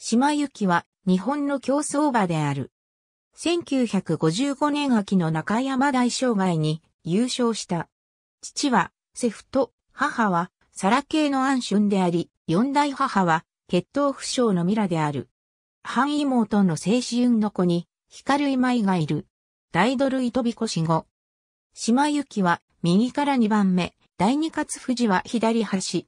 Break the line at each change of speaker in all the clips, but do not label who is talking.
島行きは日本の競争馬である。1955年秋の中山大障害に優勝した。父はセフト、母はサラ系の安春であり、四代母は血統不詳のミラである。半妹の青運の子に光今井がいる。大ドル糸び越し後。島行きは右から2番目、第二勝富士は左端。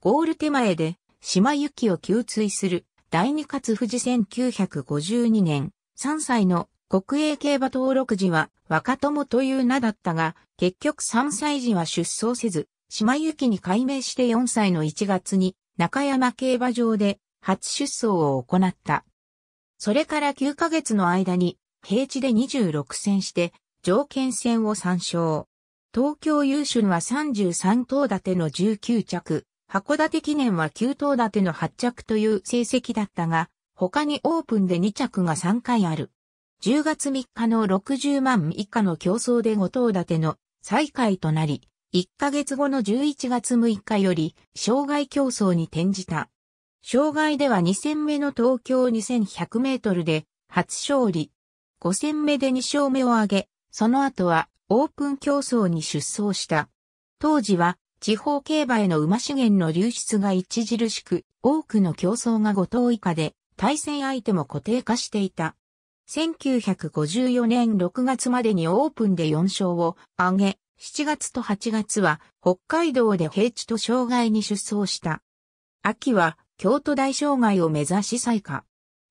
ゴール手前で島行きを給追する第二勝富士1952年、3歳の国営競馬登録時は若友という名だったが、結局3歳時は出走せず、島行きに改名して4歳の1月に中山競馬場で初出走を行った。それから9ヶ月の間に平地で26戦して条件戦を参照。東京優秀は33頭立ての19着、函館記念は9頭立ての8着という成績だったが、他にオープンで2着が3回ある。10月3日の60万以下の競争で5頭立ての再開となり、1ヶ月後の11月6日より、障害競争に転じた。障害では2戦目の東京2100メートルで初勝利。5戦目で2勝目を挙げ、その後はオープン競争に出走した。当時は地方競馬への馬資源の流出が著しく、多くの競争が5頭以下で、対戦相手も固定化していた。1954年6月までにオープンで4勝を挙げ、7月と8月は北海道で平地と障害に出走した。秋は京都大障害を目指し再下。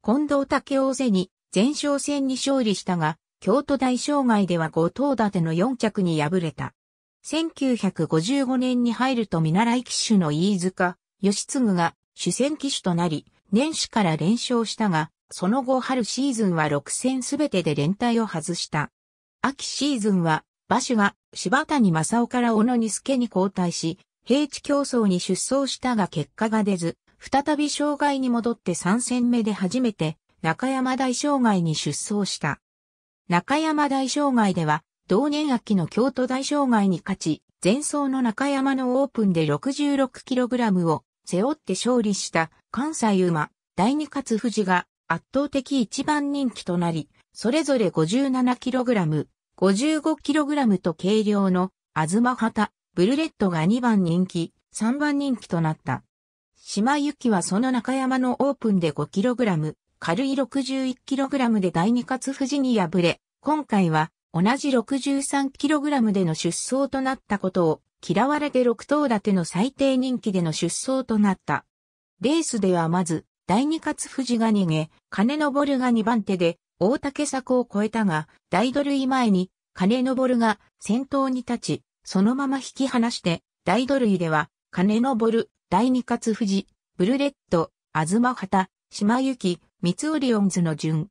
近藤武大勢に前哨戦に勝利したが、京都大障害では5頭立ての4着に敗れた。1955年に入ると見習い騎手の飯塚、義継が主戦騎手となり、年始から連勝したが、その後春シーズンは6戦すべてで連帯を外した。秋シーズンは、馬主が柴谷正夫から小野に助に交代し、平地競争に出走したが結果が出ず、再び障害に戻って3戦目で初めて中山大障害に出走した。中山大障害では、同年秋の京都大障害に勝ち、前走の中山のオープンで 66kg を背負って勝利した関西馬、第二勝富士が圧倒的一番人気となり、それぞれ 57kg、55kg と軽量の、東畑、ブルレットが2番人気、3番人気となった。島行きはその中山のオープンで 5kg、軽い 61kg で第二勝富士に敗れ、今回は同じ 63kg での出走となったことを、嫌われて6頭立ての最低人気での出走となった。レースではまず、第二勝富士が逃げ、金昇が2番手で、大竹作を超えたが、大ド類前に、金昇が先頭に立ち、そのまま引き離して、大ド類では、金昇、第二勝富士、ブルレット、東畑、島行き、三つオリオンズの順。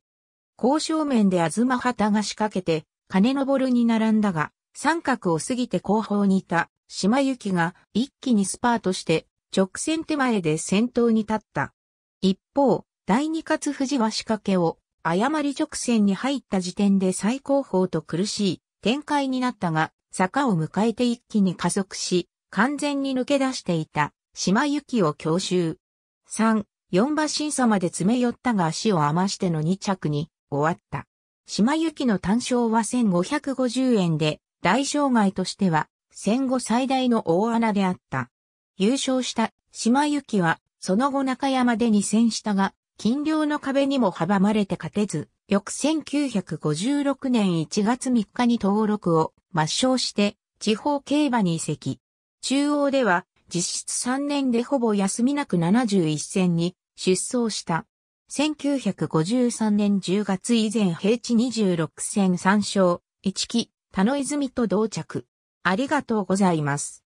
交渉面でハタが仕掛けて、金登に並んだが、三角を過ぎて後方にいた島行きが一気にスパートして直線手前で先頭に立った。一方、第二勝富士は仕掛けを誤り直線に入った時点で最高峰と苦しい展開になったが、坂を迎えて一気に加速し、完全に抜け出していた島行きを強襲。三、四馬審査まで詰め寄ったが足を余しての二着に終わった。島行きの単勝は1550円で、大障害としては戦後最大の大穴であった。優勝した島行きは、その後中山で2戦したが、金量の壁にも阻まれて勝てず、翌1956年1月3日に登録を抹消して、地方競馬に移籍。中央では、実質3年でほぼ休みなく71戦に出走した。1953年10月以前平地26戦3勝、一期、田野泉と同着。ありがとうございます。